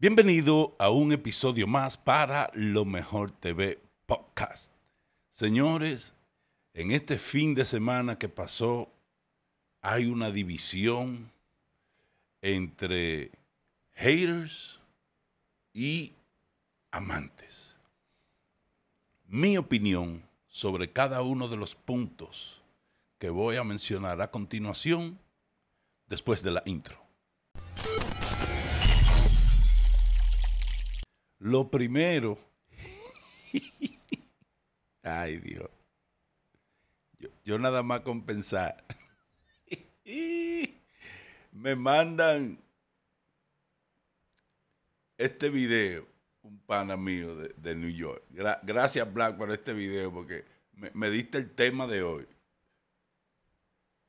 Bienvenido a un episodio más para Lo Mejor TV Podcast. Señores, en este fin de semana que pasó hay una división entre haters y amantes. Mi opinión sobre cada uno de los puntos que voy a mencionar a continuación después de la intro. Lo primero. Ay, Dios. Yo, nada más compensar. Me mandan este video, un pana mío de, New York. gracias, Black, por este video, porque me, diste el tema de hoy.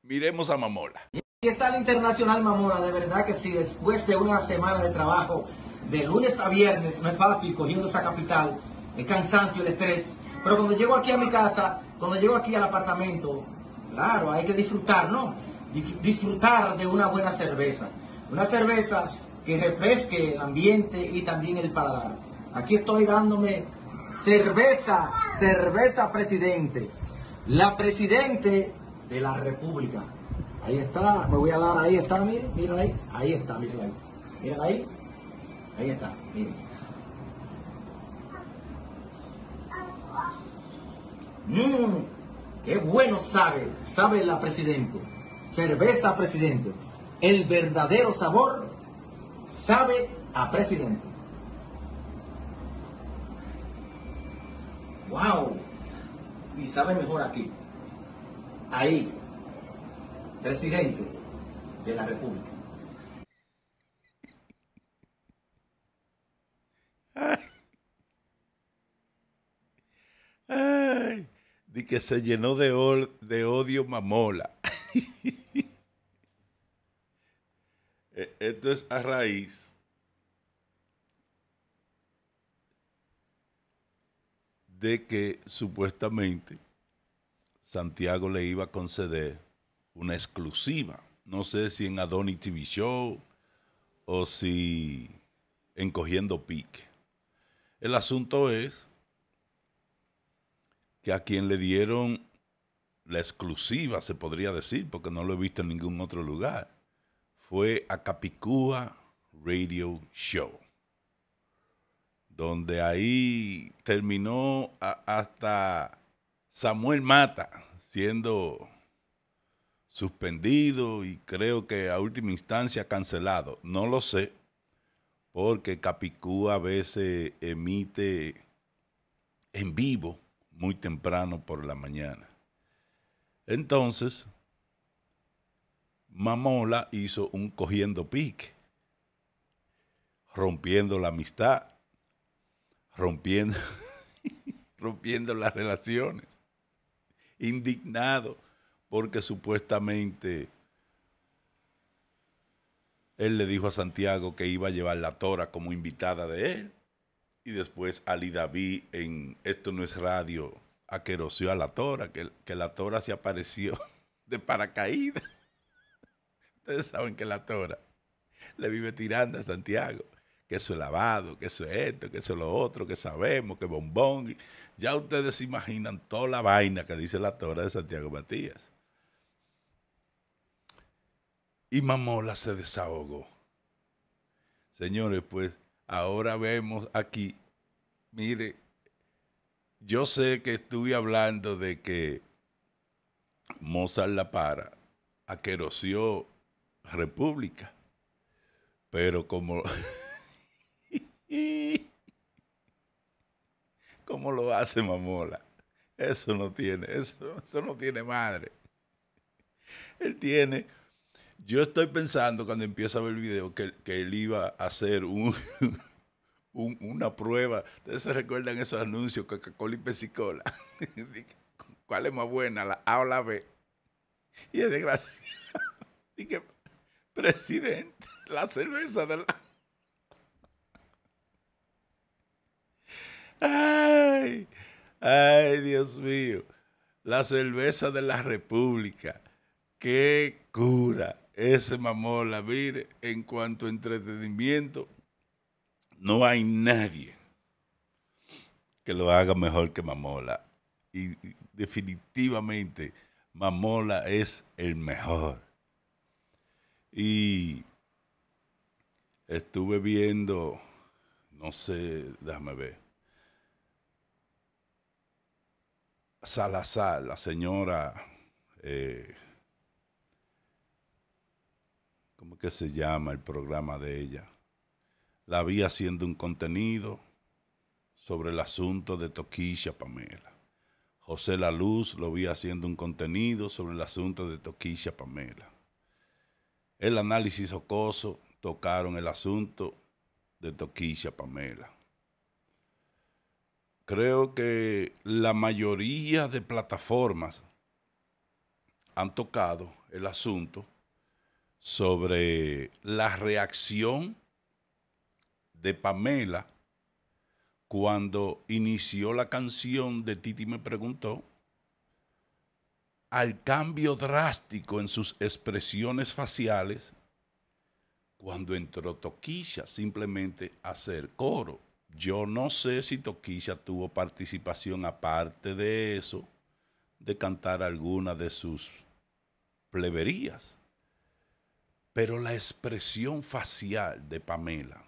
Miremos a Mamola. Aquí está el Internacional Mamola, de verdad que si después de una semana de trabajo de lunes a viernes, no es fácil cogiendo esa capital, el cansancio, el estrés. Pero cuando llego aquí a mi casa, cuando llego aquí al apartamento, claro, hay que disfrutar, ¿no? Disfrutar de una buena cerveza. Una cerveza que refresque el ambiente y también el paladar. Aquí estoy dándome cerveza, cerveza presidente. La presidente de la República. Ahí está, me voy a dar, ahí está, miren, miren ahí, ahí está, miren ahí. Miren ahí, Ahí está, miren. Mmm, qué bueno sabe, sabe la Presidente. Cerveza Presidente. El verdadero sabor sabe a Presidente. ¡Wow! Y sabe mejor aquí. Ahí. Presidente de la República. de que se llenó de, odio mamola. E, esto es a raíz de que supuestamente Santiago le iba a conceder una exclusiva. No sé si en Adoni TV Show o si en Cogiendo Pique. El asunto es que a quien le dieron la exclusiva, se podría decir, porque no lo he visto en ningún otro lugar, fue a Capicúa Radio Show, donde ahí terminó hasta Samuel Mata siendo suspendido y creo que a última instancia cancelado. No lo sé, porque Capicúa a veces emite en vivo muy temprano por la mañana. Entonces, Mamola hizo un cogiendo pique, rompiendo la amistad, rompiendo, rompiendo las relaciones, indignado porque supuestamente él le dijo a Santiago que iba a llevar la tora como invitada de él y después Ali David en Esto no es radio, aqueroció a la tora, que, que la tora se apareció de paracaídas. Ustedes saben que la tora le vive tirando a Santiago, que eso es lavado, que eso es esto, que eso es lo otro, que sabemos, que bombón. Ya ustedes se imaginan toda la vaina que dice la tora de Santiago Matías. Y Mamola se desahogó. Señores, pues Ahora vemos aquí, mire, yo sé que estuve hablando de que Mozart La Para aqueroció República, pero como... ¿Cómo lo hace Mamola? Eso no tiene, eso, eso no tiene madre. Él tiene yo estoy pensando cuando empiezo a ver el video que, él iba a hacer un, una prueba. Ustedes se recuerdan esos anuncios, Coca-Cola y pepsi ¿Cuál es más buena, la A o la B? Y es desgraciado. Dije, presidente, la cerveza de la... Ay, ay, Dios mío. La cerveza de la República. ¡Qué cura! Ese Mamola mire, en cuanto a entretenimiento. No hay nadie que lo haga mejor que Mamola. Y definitivamente Mamola es el mejor. Y estuve viendo, no sé, déjame ver. Salazar, la señora eh, ¿cómo que se llama el programa de ella? La vi haciendo un contenido sobre el asunto de Toquilla Pamela. José La Luz lo vi haciendo un contenido sobre el asunto de Toquilla Pamela. El análisis Ocoso tocaron el asunto de Toquilla Pamela. Creo que la mayoría de plataformas han tocado el asunto sobre la reacción de Pamela cuando inició la canción de Titi me preguntó al cambio drástico en sus expresiones faciales cuando entró Toquilla simplemente a hacer coro. Yo no sé si Toquilla tuvo participación aparte de eso, de cantar alguna de sus pleberías. Pero la expresión facial de Pamela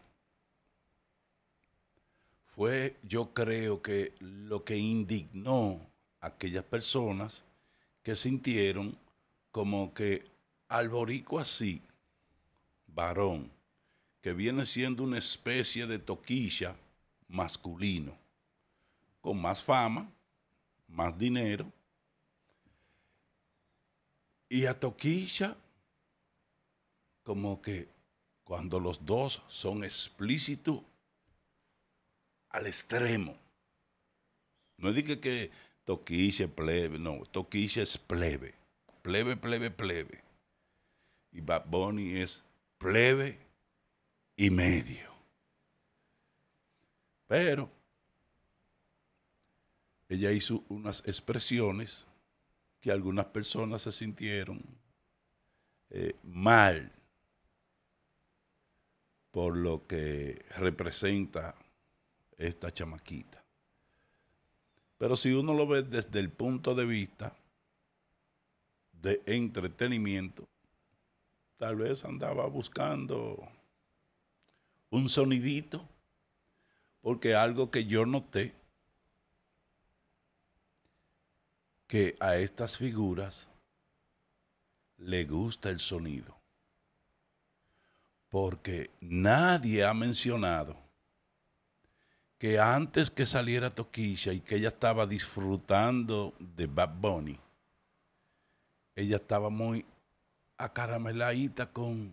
fue, yo creo que lo que indignó a aquellas personas que sintieron como que Alborico así, varón, que viene siendo una especie de toquilla masculino, con más fama, más dinero, y a toquilla como que cuando los dos son explícitos al extremo. No dije que toquiche plebe, no, toquiche es plebe. Plebe, plebe, plebe. Y Bad Bunny es plebe y medio. Pero ella hizo unas expresiones que algunas personas se sintieron eh, mal por lo que representa esta chamaquita. Pero si uno lo ve desde el punto de vista de entretenimiento, tal vez andaba buscando un sonidito, porque algo que yo noté, que a estas figuras le gusta el sonido porque nadie ha mencionado que antes que saliera Toquilla y que ella estaba disfrutando de Bad Bunny, ella estaba muy acarameladita con,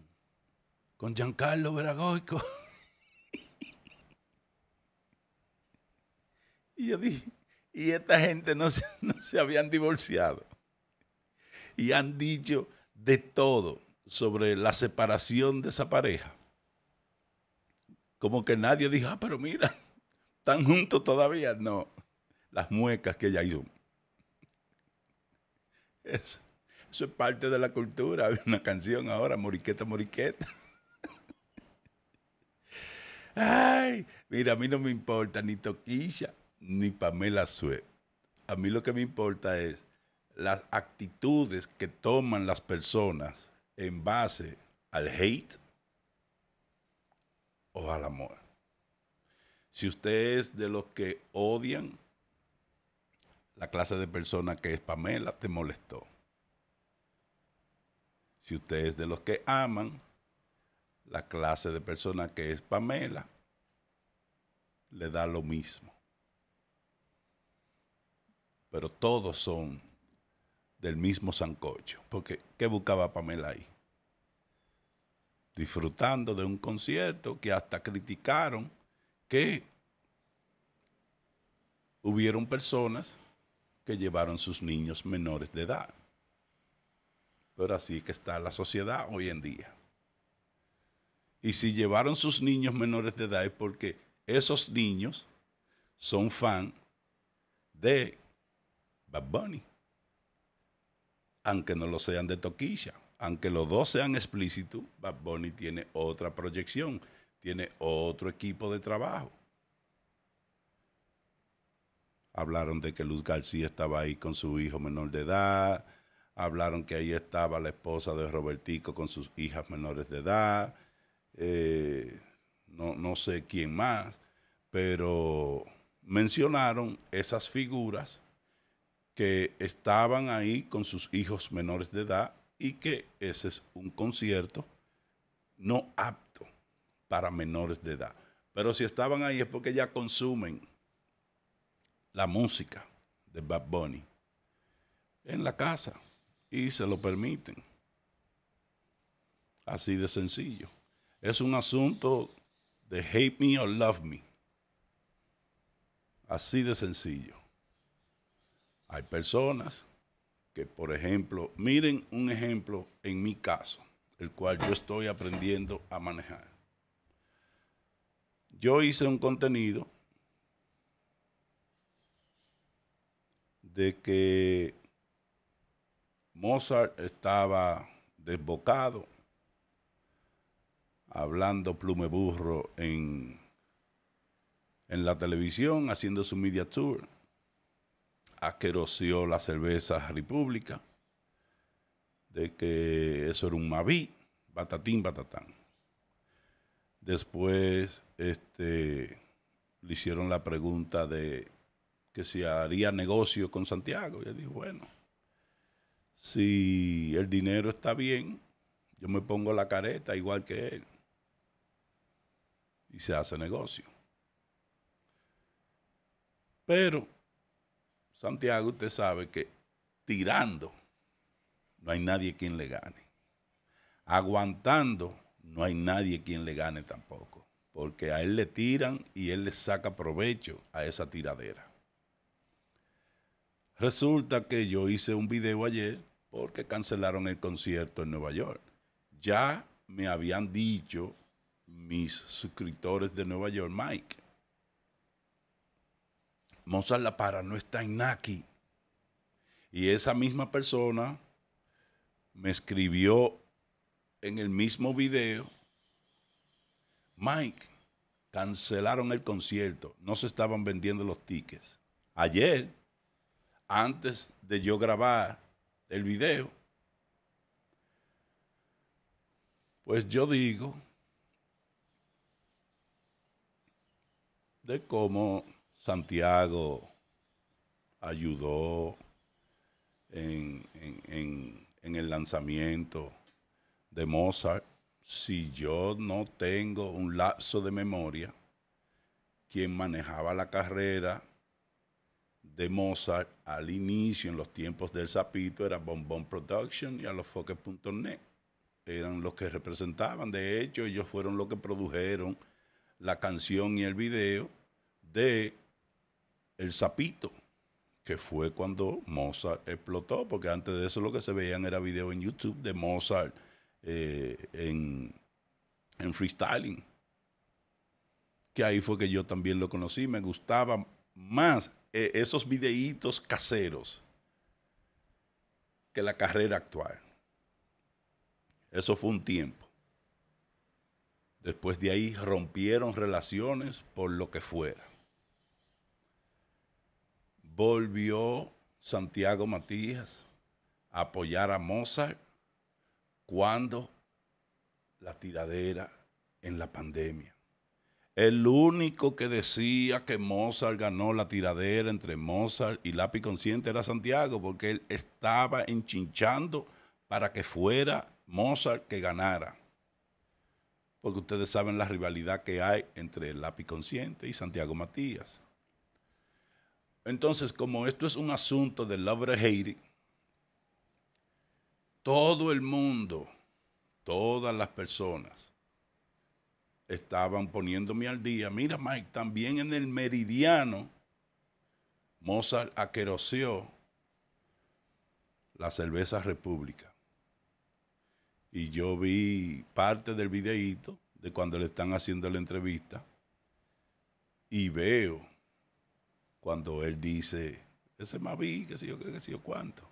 con Giancarlo Veragoico. y yo dije, y esta gente no se, no se habían divorciado. Y han dicho de todo sobre la separación de esa pareja. Como que nadie dijo, ah, pero mira, están juntos todavía. No, las muecas que ella hizo. Eso, eso es parte de la cultura. Hay una canción ahora, Moriqueta, Moriqueta. Ay, mira, a mí no me importa ni Toquilla ni Pamela Sue. A mí lo que me importa es las actitudes que toman las personas en base al hate o al amor. Si usted es de los que odian la clase de persona que es Pamela, te molestó. Si usted es de los que aman la clase de persona que es Pamela, le da lo mismo. Pero todos son del mismo sancocho. Porque, ¿qué buscaba Pamela ahí? Disfrutando de un concierto que hasta criticaron que hubieron personas que llevaron sus niños menores de edad. Pero así que está la sociedad hoy en día. Y si llevaron sus niños menores de edad es porque esos niños son fan de Bad Bunny aunque no lo sean de toquilla. Aunque los dos sean explícitos, Bad Bunny tiene otra proyección, tiene otro equipo de trabajo. Hablaron de que Luz García estaba ahí con su hijo menor de edad. Hablaron que ahí estaba la esposa de Robertico con sus hijas menores de edad. Eh, no, no sé quién más, pero mencionaron esas figuras que estaban ahí con sus hijos menores de edad y que ese es un concierto no apto para menores de edad. Pero si estaban ahí es porque ya consumen la música de Bad Bunny en la casa y se lo permiten. Así de sencillo. Es un asunto de hate me or love me. Así de sencillo. Hay personas que, por ejemplo, miren un ejemplo en mi caso, el cual yo estoy aprendiendo a manejar. Yo hice un contenido de que Mozart estaba desbocado, hablando plumeburro en, en la televisión, haciendo su media tour. Aquerosió la cerveza República, de que eso era un Maví, batatín, batatán. Después este, le hicieron la pregunta de que si haría negocio con Santiago. Y él dijo, bueno, si el dinero está bien, yo me pongo la careta igual que él. Y se hace negocio. Pero Santiago, usted sabe que tirando no hay nadie quien le gane. Aguantando no hay nadie quien le gane tampoco. Porque a él le tiran y él le saca provecho a esa tiradera. Resulta que yo hice un video ayer porque cancelaron el concierto en Nueva York. Ya me habían dicho mis suscriptores de Nueva York, Mike, Mozart La Para no está en Naki. Y esa misma persona me escribió en el mismo video, Mike, cancelaron el concierto, no se estaban vendiendo los tickets. Ayer, antes de yo grabar el video, pues yo digo de cómo Santiago ayudó en, el lanzamiento de Mozart. Si yo no tengo un lapso de memoria, quien manejaba la carrera de Mozart al inicio, en los tiempos del Zapito, era Bombón Production y a los Eran los que representaban. De hecho, ellos fueron los que produjeron la canción y el video de el sapito, que fue cuando Mozart explotó, porque antes de eso lo que se veían era videos en YouTube de Mozart eh, en, en freestyling. Que ahí fue que yo también lo conocí, me gustaban más eh, esos videitos caseros que la carrera actual. Eso fue un tiempo. Después de ahí rompieron relaciones por lo que fuera volvió Santiago Matías a apoyar a Mozart cuando la tiradera en la pandemia. El único que decía que Mozart ganó la tiradera entre Mozart y Lápiz Consciente era Santiago, porque él estaba enchinchando para que fuera Mozart que ganara. Porque ustedes saben la rivalidad que hay entre Lápiz Consciente y Santiago Matías. Entonces, como esto es un asunto de love hate, todo el mundo, todas las personas, estaban poniéndome al día. Mira, Mike, también en el meridiano, Mozart aqueroció la cerveza República. Y yo vi parte del videíto de cuando le están haciendo la entrevista y veo cuando él dice, ese Maví, Mavi, qué sé yo qué, sé yo cuánto.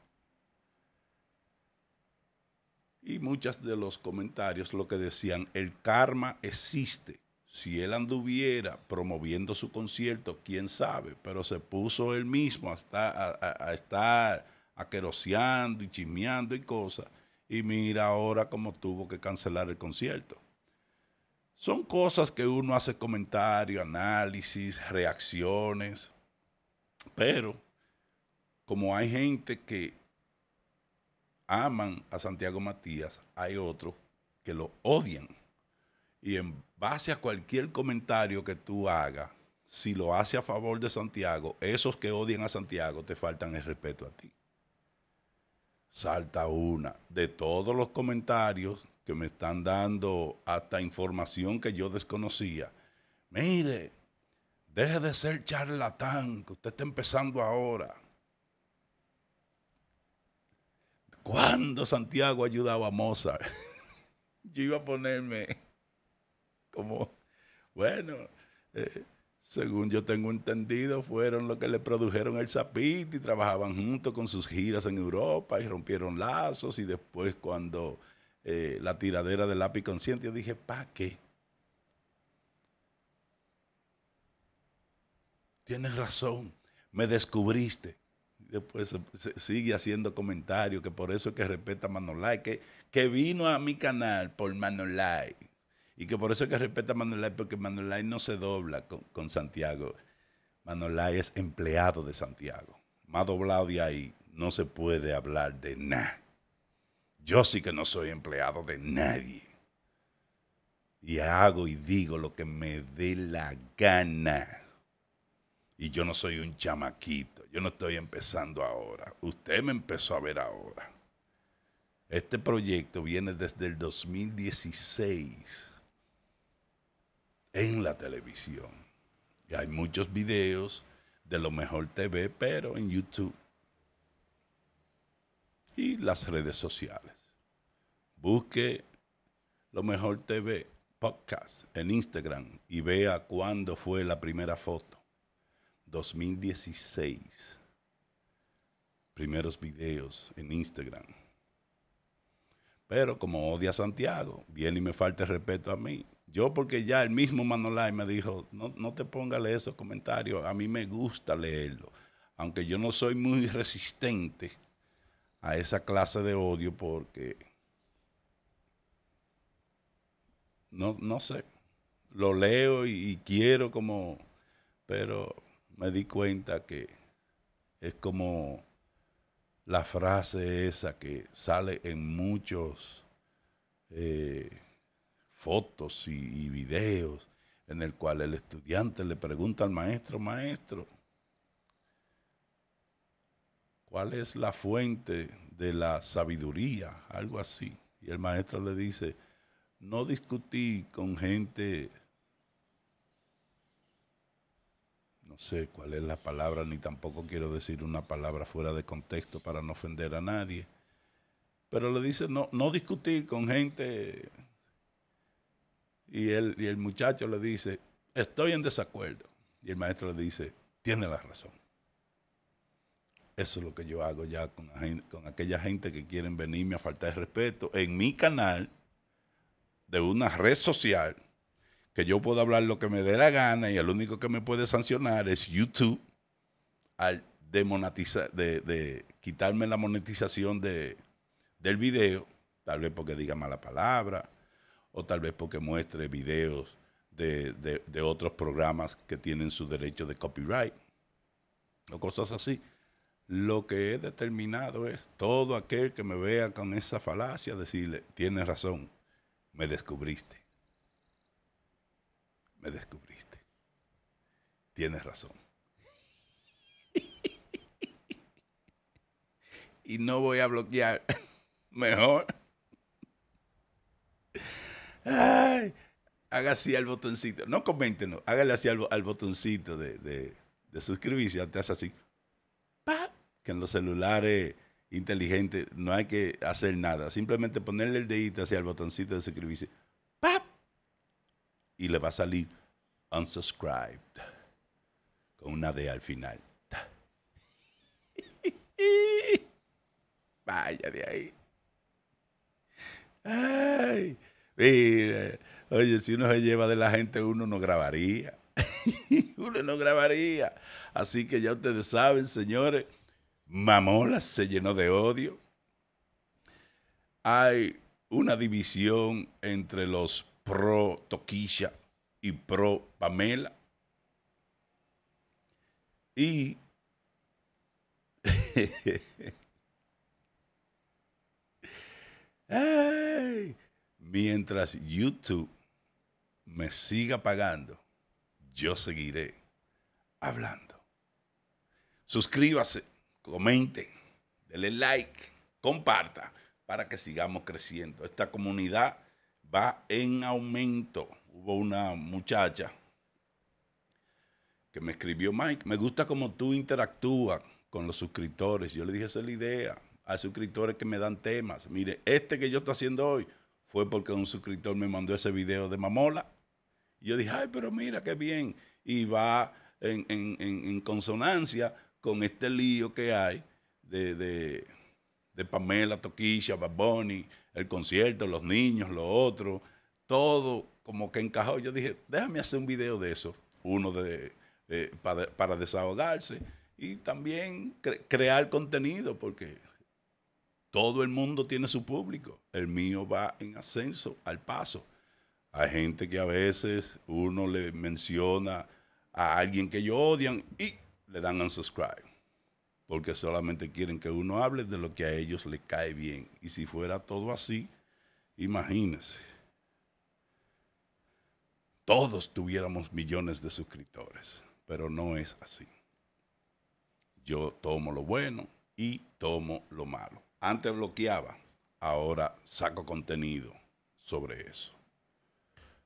Y muchos de los comentarios lo que decían, el karma existe. Si él anduviera promoviendo su concierto, quién sabe, pero se puso él mismo a, estar aqueroseando y chismeando y cosas. Y mira ahora cómo tuvo que cancelar el concierto. Son cosas que uno hace comentario, análisis, reacciones. Pero, como hay gente que aman a Santiago Matías, hay otros que lo odian. Y en base a cualquier comentario que tú hagas, si lo haces a favor de Santiago, esos que odian a Santiago te faltan el respeto a ti. Salta una. De todos los comentarios que me están dando hasta información que yo desconocía, mire, Deje de ser charlatán, que usted está empezando ahora. Cuando Santiago ayudaba a Mozart? Yo iba a ponerme como, bueno, eh, según yo tengo entendido, fueron los que le produjeron el zapito y trabajaban juntos con sus giras en Europa y rompieron lazos. Y después, cuando eh, la tiradera del lápiz consciente, yo dije, ¿para qué? tienes razón, me descubriste. Después sigue haciendo comentarios, que por eso es que respeta a Manolay, que, vino a mi canal por Manolay. Y que por eso es que respeta a Manolay, porque Manolay no se dobla con, Santiago. Manolay es empleado de Santiago. Más doblado de ahí, no se puede hablar de nada. Yo sí que no soy empleado de nadie. Y hago y digo lo que me dé la gana. Y yo no soy un chamaquito, yo no estoy empezando ahora. Usted me empezó a ver ahora. Este proyecto viene desde el 2016 en la televisión. Y hay muchos videos de lo mejor TV, pero en YouTube y las redes sociales. Busque lo mejor TV podcast en Instagram y vea cuándo fue la primera foto. 2016. Primeros videos en Instagram. Pero como odia a Santiago, viene y me falta respeto a mí. Yo porque ya el mismo Manolay me dijo, no, no te pongas esos comentarios, a mí me gusta leerlo. Aunque yo no soy muy resistente a esa clase de odio porque no, no sé, lo leo y quiero como, pero me di cuenta que es como la frase esa que sale en muchos eh, fotos y, y, videos en el cual el estudiante le pregunta al maestro, maestro, ¿cuál es la fuente de la sabiduría? Algo así. Y el maestro le dice, no discutí con gente no sé cuál es la palabra, ni tampoco quiero decir una palabra fuera de contexto para no ofender a nadie, pero le dice no, no discutir con gente y, y el muchacho le dice, estoy en desacuerdo. Y el maestro le dice, tiene la razón. Eso es lo que yo hago ya con, con aquella gente que quieren venirme a faltar de respeto en mi canal de una red social que yo puedo hablar lo que me dé la gana y el único que me puede sancionar es YouTube al de monetizar de quitarme la monetización de, del video, tal vez porque diga mala palabra o tal vez porque muestre videos de, de, otros programas que tienen su derecho de copyright o cosas así. Lo que he determinado es todo aquel que me vea con esa falacia decirle, tienes razón, me descubriste me descubriste. Tienes razón. y no voy a bloquear. Mejor. Ay, haga así al botoncito. No no. Hágale así al, botoncito de, de, suscribirse. Te hace así. Que en los celulares inteligentes no hay que hacer nada. Simplemente ponerle el dedito hacia el botoncito de suscribirse y le va a salir unsubscribed con una D al final. Vaya de ahí. Ay, mire oye, si uno se lleva de la gente, uno no grabaría. uno no grabaría. Así que ya ustedes saben, señores, Mamola se llenó de odio. Hay una división entre los pro Toquilla y pro Pamela. Y mientras YouTube me siga pagando, yo seguiré hablando. Suscríbase, comente, denle like, comparta para que sigamos creciendo. Esta comunidad va en aumento. Hubo una muchacha que me escribió, Mike, me gusta cómo tú interactúas con los suscriptores. Yo le dije, esa es la idea. Hay suscriptores que me dan temas. Mire, este que yo estoy haciendo hoy fue porque un suscriptor me mandó ese video de Mamola. Y yo dije, ay, pero mira, qué bien. Y va en, consonancia con este lío que hay de de Pamela Toquilla, Baboni, el concierto, los niños, lo otro, todo como que encajó. Yo dije, déjame hacer un video de eso, uno de, para, desahogarse y también crear contenido, porque todo el mundo tiene su público. El mío va en ascenso, al paso. Hay gente que a veces uno le menciona a alguien que ellos odian y le dan subscribe porque solamente quieren que uno hable de lo que a ellos les cae bien. Y si fuera todo así, imagínense, todos tuviéramos millones de suscriptores, pero no es así. Yo tomo lo bueno y tomo lo malo. Antes bloqueaba, ahora saco contenido sobre eso.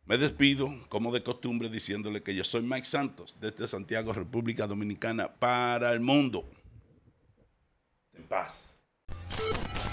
Me despido, como de costumbre, diciéndole que yo soy Mike Santos, desde Santiago, República Dominicana, para el mundo. Paz.